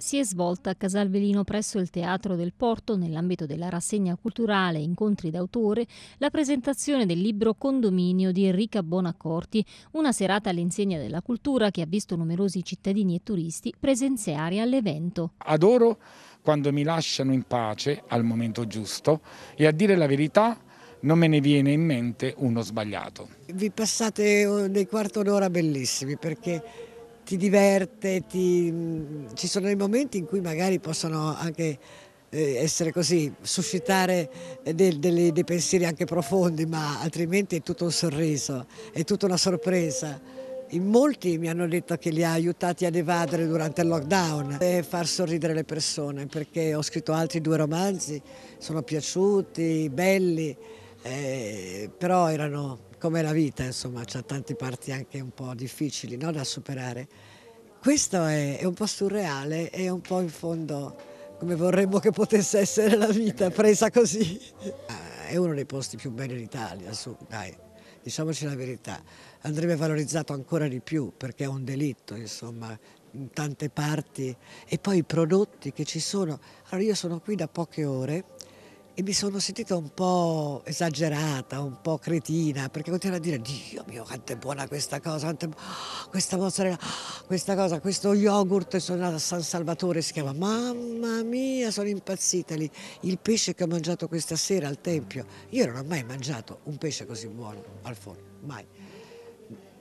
si è svolta a Casalvelino presso il Teatro del Porto nell'ambito della rassegna culturale Incontri d'autore la presentazione del libro Condominio di Enrica Bonaccorti, una serata all'insegna della cultura che ha visto numerosi cittadini e turisti presenziare all'evento. Adoro quando mi lasciano in pace al momento giusto e a dire la verità non me ne viene in mente uno sbagliato. Vi passate dei quarto d'ora bellissimi perché ti diverte, ti... Mm, ci sono dei momenti in cui magari possono anche eh, essere così, suscitare dei, eh, dei, dei, pensieri anche profondi, ma altrimenti è tutto un sorriso, è tutta una sorpresa. In molti mi hanno detto che li ha aiutati ad evadere durante il lockdown e far sorridere le persone, perché ho scritto altri due romanzi, sono piaciuti, belli, eh, però erano come la vita, insomma, c'ha tante parti anche un po' difficili no? da superare. Questo è, è un po' surreale e un po' in fondo come vorremmo che potesse essere la vita, presa così. Eh, è uno dei posti più belli d'Italia, su, dai, diciamoci la verità. Andrebbe valorizzato ancora di più perché è un delitto, insomma, in tante parti. E poi i prodotti che ci sono. Allora io sono qui da poche ore e mi sono sentita un po' esagerata, un po' cretina, perché continuavo a dire Dio mio quanto è buona questa cosa, quanto è bu- questa mozzarella, questa cosa, questo yogurt, sono andata a San Salvatore, si chiama mamma mia sono impazzita lì, il pesce che ho mangiato questa sera al Tempio, io non ho mai mangiato un pesce così buono al forno, mai.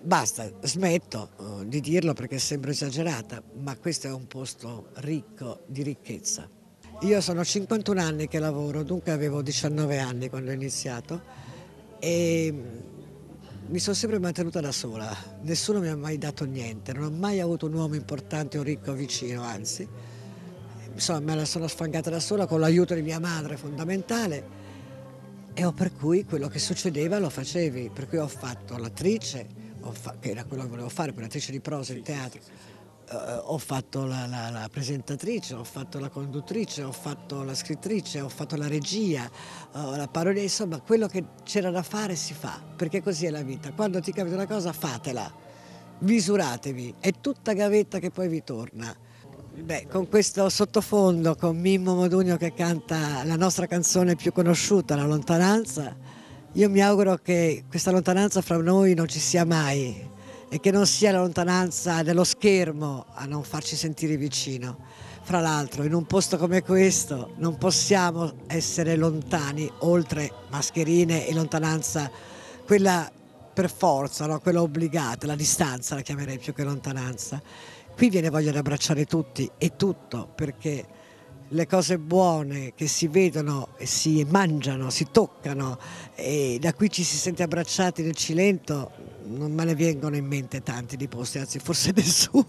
Basta, smetto eh, di dirlo perché sembro esagerata, ma questo è un posto ricco di ricchezza. Io sono 51 anni che lavoro, dunque avevo 19 anni quando ho iniziato e mi sono sempre mantenuta da sola, nessuno mi ha mai dato niente, non ho mai avuto un uomo importante o ricco vicino, anzi insomma me la sono sfangata da sola con l'aiuto di mia madre fondamentale e ho per cui quello che succedeva lo facevi, per cui ho fatto l'attrice, che era quello che volevo fare, quell'attrice di prosa in teatro eh, ho fatto la, la, la, presentatrice, ho fatto la conduttrice, ho fatto la scrittrice, ho fatto la regia, eh, la parodia, insomma quello che c'era da fare si fa, perché così è la vita. Quando ti capita una cosa fatela, misuratevi, è tutta gavetta che poi vi torna. Beh, con questo sottofondo, con Mimmo Modugno che canta la nostra canzone più conosciuta, La lontananza, io mi auguro che questa lontananza fra noi non ci sia mai, e che non sia la lontananza dello schermo a non farci sentire vicino. Fra l'altro in un posto come questo non possiamo essere lontani oltre mascherine e lontananza, quella per forza, no? quella obbligata, la distanza la chiamerei più che lontananza. Qui viene voglia di abbracciare tutti e tutto perché le cose buone che si vedono, si mangiano, si toccano e da qui ci si sente abbracciati nel Cilento, non me ne vengono in mente tanti di posti, anzi forse nessuno.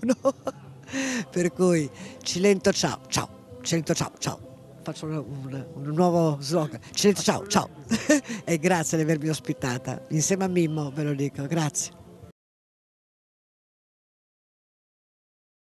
per cui Cilento ciao, ciao, Cilento ciao, ciao. Faccio un, un, un nuovo slogan. Cilento ciao, ciao. e grazie di avermi ospitata. Insieme a Mimmo ve lo dico, grazie.